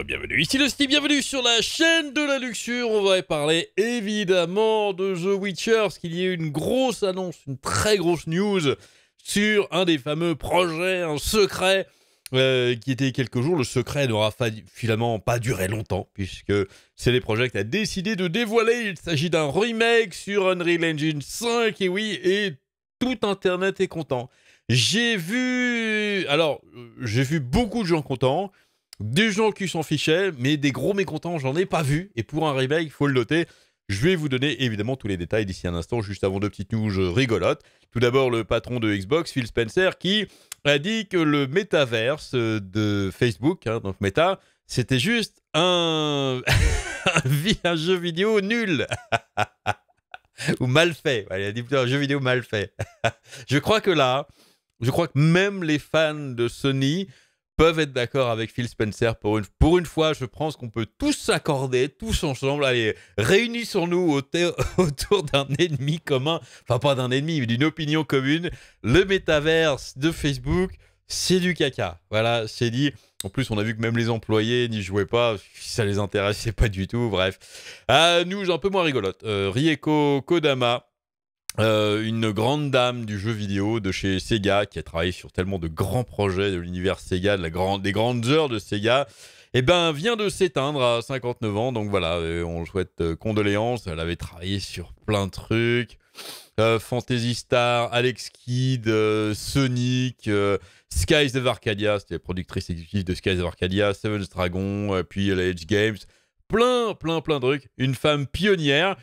et bienvenue. Ici le Steve, bienvenue sur la chaîne de la luxure. On va parler évidemment de The Witcher, parce qu'il y a eu une grosse annonce, une très grosse news sur un des fameux projets, un secret euh, qui était quelques jours. Le secret n'aura finalement pas duré longtemps, puisque c'est projets Projekt a décidé de dévoiler. Il s'agit d'un remake sur Unreal Engine 5, et oui, et tout Internet est content. J'ai vu, alors, euh, j'ai vu beaucoup de gens contents des gens qui s'en fichaient, mais des gros mécontents, j'en ai pas vu. Et pour un remake, il faut le noter. Je vais vous donner évidemment tous les détails d'ici un instant, juste avant deux petites news rigolotes. Tout d'abord, le patron de Xbox, Phil Spencer, qui a dit que le métaverse euh, de Facebook, hein, donc Meta, c'était juste un... un jeu vidéo nul. Ou mal fait. Il a dit plutôt un jeu vidéo mal fait. je crois que là, je crois que même les fans de Sony peuvent être d'accord avec Phil Spencer pour une, pour une fois. Je pense qu'on peut tous s'accorder, tous ensemble. Allez, réunissons-nous autour d'un ennemi commun. Enfin, pas d'un ennemi, mais d'une opinion commune. Le métaverse de Facebook, c'est du caca. Voilà, c'est dit. En plus, on a vu que même les employés n'y jouaient pas, ça les intéressait pas du tout, bref. à euh, nous, un peu moins rigolote. Euh, Rieko Kodama, euh, une grande dame du jeu vidéo de chez Sega qui a travaillé sur tellement de grands projets de l'univers Sega, des grandes heures de Sega. Eh ben, vient de s'éteindre à 59 ans, donc voilà, euh, on souhaite euh, condoléances. Elle avait travaillé sur plein de trucs. Fantasy Star, Alex Kidd, Sonic, Skies of Arcadia, c'était productrice exécutive de Skies of Arcadia, Seven Dragon, puis la Edge Games, plein, plein, plein de trucs. Une femme pionnière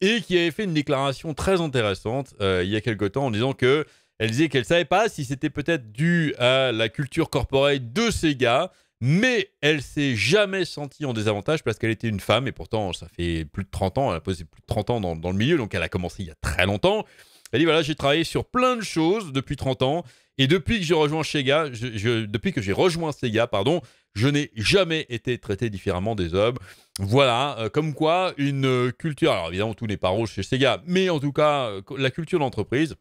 et qui avait fait une déclaration très intéressante euh, il y a quelque temps en disant que elle disait qu'elle savait pas si c'était peut-être dû à la culture corporelle de ces gars, mais elle s'est jamais sentie en désavantage parce qu'elle était une femme et pourtant ça fait plus de 30 ans, elle a posé plus de 30 ans dans, dans le milieu, donc elle a commencé il y a très longtemps. Elle dit voilà, j'ai travaillé sur plein de choses depuis 30 ans et depuis que j'ai rejoint Sega, je, depuis que j'ai rejoint Sega, pardon, je n'ai jamais été traité différemment des hommes. Voilà, euh, comme quoi une culture. Alors évidemment, tout n'est pas rouge chez Sega, mais en tout cas, euh, la culture d'entreprise,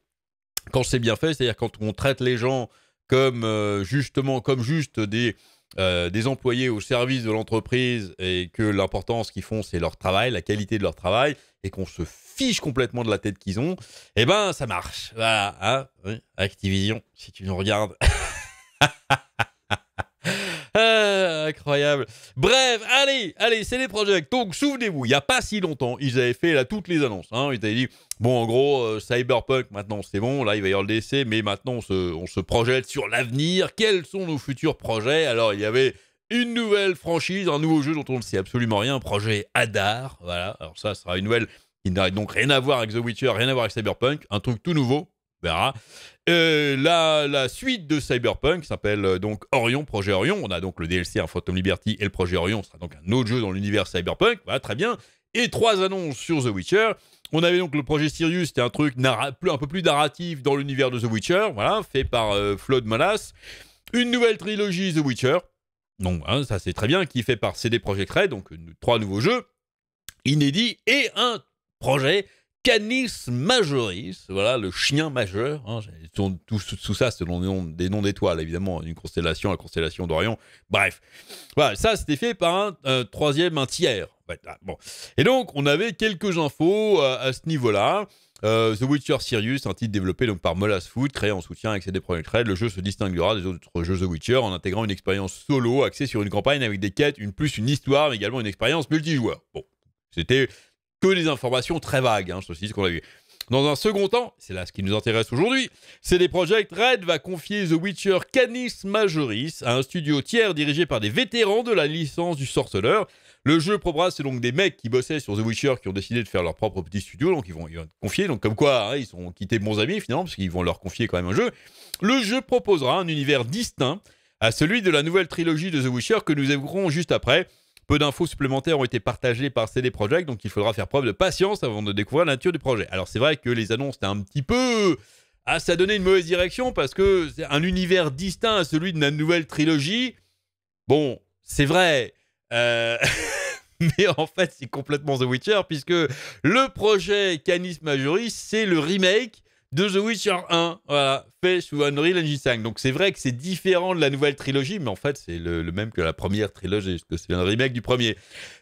quand c'est bien fait, c'est-à-dire quand on traite les gens comme euh, justement comme juste des euh, des employés au service de l'entreprise et que l'importance qu'ils font, c'est leur travail, la qualité de leur travail, et qu'on se fiche complètement de la tête qu'ils ont, eh ben, ça marche. Voilà, hein, Activision, si tu nous regardes. incroyable. Bref, allez, allez, c'est les projets Donc, souvenez-vous, il n'y a pas si longtemps, ils avaient fait là, toutes les annonces. Hein. Ils avaient dit, bon, en gros, euh, Cyberpunk, maintenant c'est bon, là, il va y avoir le décès, mais maintenant, on se, projette sur l'avenir. Quels sont nos futurs projets Alors, il y avait une nouvelle franchise, un nouveau jeu dont on ne sait absolument rien, projet Hadar. Voilà, alors ça, ça sera une nouvelle qui n'a donc rien à voir avec The Witcher, rien à voir avec Cyberpunk, un truc tout nouveau. Euh, la, suite de Cyberpunk s'appelle euh, donc Orion, projet Orion. On a donc le DLC un hein, Phantom Liberty et le projet Orion sera donc un autre jeu dans l'univers Cyberpunk. Voilà, très bien. Et trois annonces sur The Witcher. On avait donc le projet Sirius, c'était un truc un peu plus narratif dans l'univers de The Witcher, voilà, fait par euh, Flood Malas. Une nouvelle trilogie The Witcher, donc hein, ça c'est très bien, qui est fait par CD Projekt Red, donc trois nouveaux jeux inédits et un projet Canis majoris, voilà le chien majeur. Hein, tout, tout, ça, selon des noms, des noms d'étoiles, évidemment, une constellation, la constellation d'Orion. Bref, voilà, ça c'était fait par un euh, troisième, un tiers. Bon. Et donc, on avait quelques infos euh, à ce niveau-là. Euh, The Witcher Sirius, un titre développé donc par Molas Food, créé en soutien avec CD Projekt Red, le jeu se distinguera des autres jeux The Witcher en intégrant une expérience solo axée sur une campagne avec des quêtes, une plus une histoire, mais également une expérience multijoueur. Bon, c'était que des informations très vagues, hein, ce qu'on a vu. Dans un second temps, c'est là ce qui nous intéresse aujourd'hui, c'est des Project Red va confier The Witcher Canis Majoris à un studio tiers dirigé par des vétérans de la licence du Sorceleur. Le jeu proposera c'est donc des mecs qui bossaient sur The Witcher qui ont décidé de faire leur propre petit studio, donc ils vont, ils confier, donc comme quoi hein, ils sont quittés bons amis finalement, parce qu'ils vont leur confier quand même un jeu. Le jeu proposera un univers distinct à celui de la nouvelle trilogie de The Witcher que nous évoquerons juste après. Peu d'infos supplémentaires ont été partagées par CD Project, donc il faudra faire preuve de patience avant de découvrir la nature du projet. Alors c'est vrai que les annonces étaient un petit peu... Ah, ça donnait une mauvaise direction parce que c'est un univers distinct à celui de la nouvelle trilogie. Bon, c'est vrai. Euh, mais en fait, c'est complètement The Witcher puisque le projet Canis Majoris, c'est le remake de The Witcher 1, voilà, fait sous Unreal Engine 5. Donc c'est vrai que c'est différent de la nouvelle trilogie, mais en fait c'est le, même que la première trilogie, parce que c'est un remake du premier.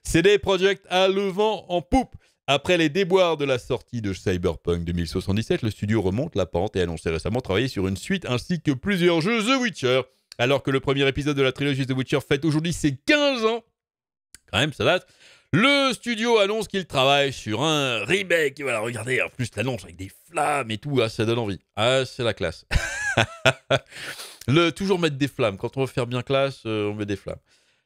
CD Projekt a le vent en poupe. Après les déboires de la sortie de Cyberpunk 2077, le studio remonte la pente et a annoncé récemment travailler sur une suite ainsi que plusieurs jeux The Witcher. Alors que le premier épisode de la trilogie The Witcher fête aujourd'hui ses 15 ans, quand même ça date, le studio annonce qu'il travaille sur un remake. Et voilà, regardez, en plus l'annonce avec des flammes et tout, ah, ça donne envie. Ah, c'est la classe. le, toujours mettre des flammes. Quand on veut faire bien classe, euh, on met des flammes.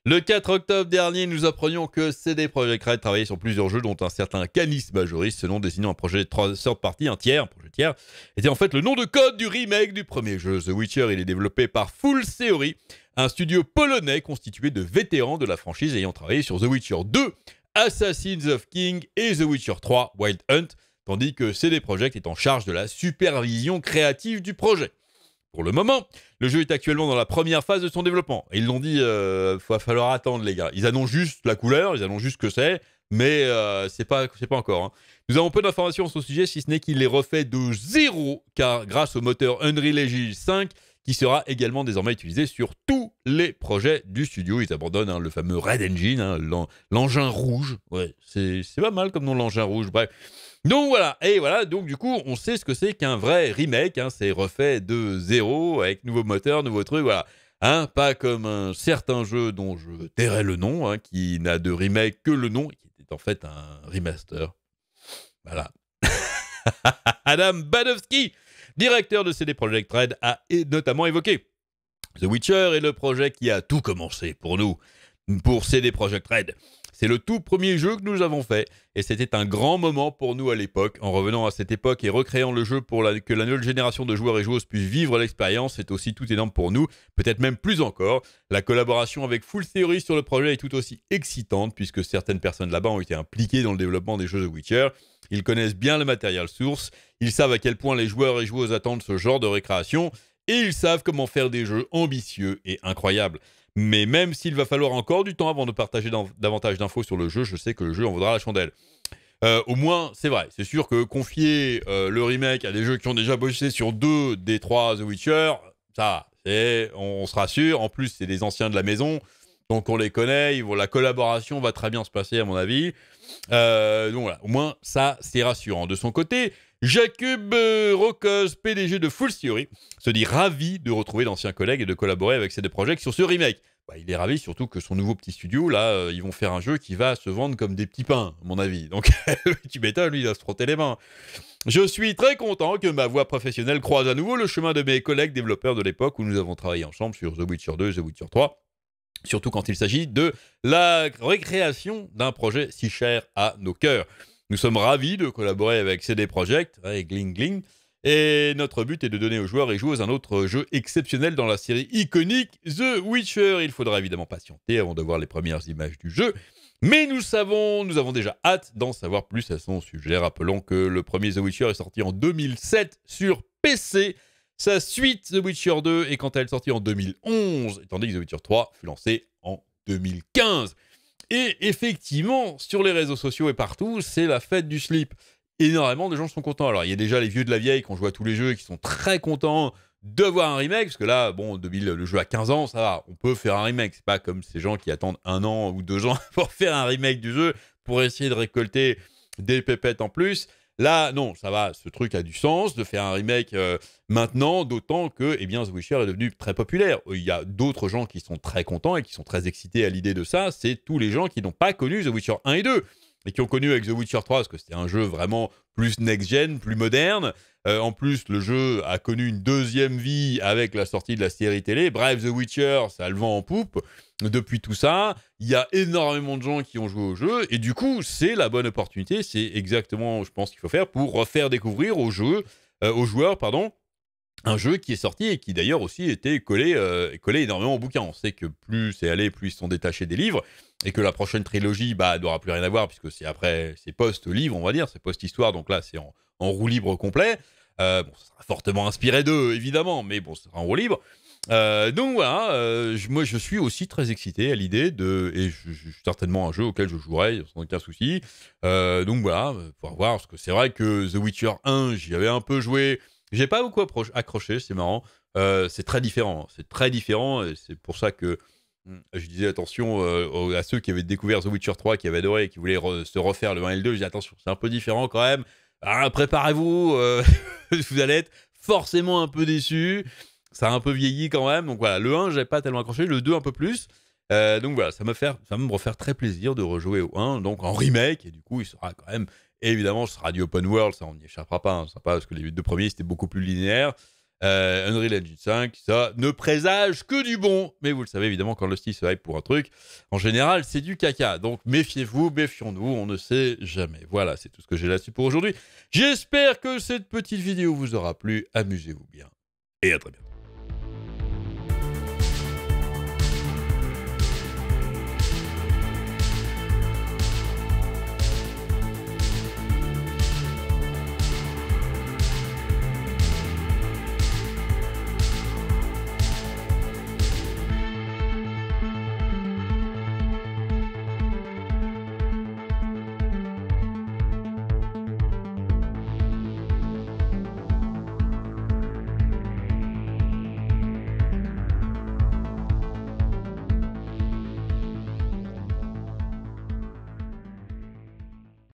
Le 4 octobre dernier, nous apprenions que CD Projekt Red travaillait sur plusieurs jeux, dont un certain Canis Majoris, ce nom désignant un projet de trois sortes un tiers, un tiers, était en fait le nom de code du remake du premier jeu. The Witcher, il est développé par Full Theory, un studio polonais constitué de vétérans de la franchise ayant travaillé sur The Witcher 2, Assassin's of King et The Witcher 3 Wild Hunt, tandis que CD Projekt est en charge de la supervision créative du projet. Pour le moment, le jeu est actuellement dans la première phase de son développement. Ils l'ont dit, il euh, va falloir attendre les gars. Ils annoncent juste la couleur, ils annoncent juste ce que c'est, mais euh, c'est pas, pas encore. Hein. Nous avons peu d'informations sur ce sujet, si ce n'est qu'il les refait de zéro, car grâce au moteur Unreal Engine 5, qui sera également désormais utilisé sur tous les projets du studio. Ils abandonnent hein, le fameux Red Engine, hein, l'engin rouge. Ouais, c'est pas mal comme nom l'engin rouge. Bref. Donc voilà, et voilà, donc du coup, on sait ce que c'est qu'un vrai remake, hein, c'est refait de zéro, avec nouveau moteur, nouveau truc, voilà. Hein, pas comme un certain jeu dont je tairai le nom, qui n'a de remake que le nom, qui était en fait un remaster. Voilà. Adam Badowski directeur de CD Projekt Red, a notamment évoqué The Witcher est le projet qui a tout commencé pour nous, pour CD Projekt Red. C'est le tout premier jeu que nous avons fait et c'était un grand moment pour nous à l'époque. En revenant à cette époque et recréant le jeu pour que la nouvelle génération de joueurs et joueuses puisse vivre l'expérience, c'est aussi tout énorme pour nous, peut-être même plus encore. La collaboration avec Full Theory sur le projet est tout aussi excitante puisque certaines personnes là-bas ont été impliquées dans le développement des jeux de Witcher. Ils connaissent bien le matériel source, ils savent à quel point les joueurs et joueuses attendent ce genre de récréation et ils savent comment faire des jeux ambitieux et incroyables. Mais même s'il va falloir encore du temps avant de partager davantage d'infos sur le jeu, je sais que le jeu en vaudra la chandelle. Euh, au moins, c'est vrai. C'est sûr que confier euh, le remake à des jeux qui ont déjà bossé sur deux des trois The Witcher, ça, c'est, on, se rassure. En plus, c'est des anciens de la maison, donc on les connaît. la collaboration va très bien se passer, à mon avis. Euh, donc voilà, au moins, ça, c'est rassurant. De son côté, Jacob euh, Rocos, PDG de Full Theory, se dit ravi de retrouver d'anciens collègues et de collaborer avec deux projets sur ce remake. Bah, il est ravi surtout que son nouveau petit studio, là, euh, ils vont faire un jeu qui va se vendre comme des petits pains, à mon avis. Donc, tu m'étonnes, lui, il va se frotter les mains. Je suis très content que ma voix professionnelle croise à nouveau le chemin de mes collègues développeurs de l'époque où nous avons travaillé ensemble sur The Witcher 2 The Witcher 3 surtout quand il s'agit de la récréation d'un projet si cher à nos cœurs. Nous sommes ravis de collaborer avec CD Projekt et Gling Et notre but est de donner aux joueurs et joueuses un autre jeu exceptionnel dans la série iconique The Witcher. Il faudra évidemment patienter avant de voir les premières images du jeu. Mais nous savons, nous avons déjà hâte d'en savoir plus à son sujet. Rappelons que le premier The Witcher est sorti en 2007 sur PC. Sa suite The Witcher 2 est quant à elle sortie en 2011, tandis que The Witcher 3 fut lancé en 2015. Et effectivement, sur les réseaux sociaux et partout, c'est la fête du slip. Énormément de gens sont contents. Alors, il y a déjà les vieux de la vieille qui ont joué à tous les jeux et qui sont très contents de voir un remake, parce que là, bon, 2000, le jeu a 15 ans, ça va, on peut faire un remake. C'est pas comme ces gens qui attendent un an ou deux ans pour faire un remake du jeu pour essayer de récolter des pépettes en plus. Là, non, ça va, ce truc a du sens de faire un remake euh, maintenant, d'autant que eh bien, The Witcher est devenu très populaire. Euh, il y a d'autres gens qui sont très contents et qui sont très excités à l'idée de ça, c'est tous les gens qui n'ont pas connu The Witcher 1 et 2 mais qui ont connu avec The Witcher 3, parce que c'était un jeu vraiment plus next-gen, plus moderne. Euh, en plus, le jeu a connu une deuxième vie avec la sortie de la série télé. Bref, The Witcher, ça le vend en poupe. Depuis tout ça, il y a énormément de gens qui ont joué au jeu. Et du coup, c'est la bonne opportunité. C'est exactement, je pense, qu'il faut faire pour refaire découvrir au jeu, euh, aux joueurs pardon, un jeu qui est sorti et qui d'ailleurs aussi était collé, euh, collé énormément au bouquin. On sait que plus c'est allé, plus ils sont détachés des livres et que la prochaine trilogie bah, n'aura plus rien à voir, puisque c'est après, c'est post-livre, on va dire, c'est post-histoire, donc là, c'est en, roue libre complet. Euh, bon, ça sera fortement inspiré d'eux, évidemment, mais bon, ça sera en roue libre. Euh, donc voilà, euh, moi je suis aussi très excité à l'idée de. Et je, je, certainement un jeu auquel je jouerai sans aucun souci. donc voilà, pour voir, parce que c'est vrai que The Witcher 1, j'y avais un peu joué. J'ai pas beaucoup accroché, c'est marrant. c'est très différent, c'est très différent, et c'est pour ça que Mm. Je disais attention euh, à ceux qui avaient découvert The Witcher 3, qui avaient adoré et qui voulaient se refaire le 1 et le 2. Je disais attention, c'est un peu différent quand même. Ah, préparez-vous, euh, vous allez être forcément un peu déçus. Ça a un peu vieilli quand même. Donc voilà, le 1, j'avais pas tellement accroché, le 2 un peu plus. Euh, donc voilà, ça me fait, ça me refaire très plaisir de rejouer au 1, donc en remake. Et du coup, il sera quand même, évidemment, ce sera du open world, ça on n'y échappera pas. Hein. parce que les deux premiers c'était beaucoup plus linéaire. Euh, Unreal Engine 5, ça ne présage que du bon. Mais vous le savez évidemment, quand le style se hype pour un truc, en général, c'est du caca. Donc méfiez-vous, méfions-nous, on ne sait jamais. Voilà, c'est tout ce que j'ai là-dessus pour aujourd'hui. J'espère que cette petite vidéo vous aura plu. Amusez-vous bien et à très bientôt.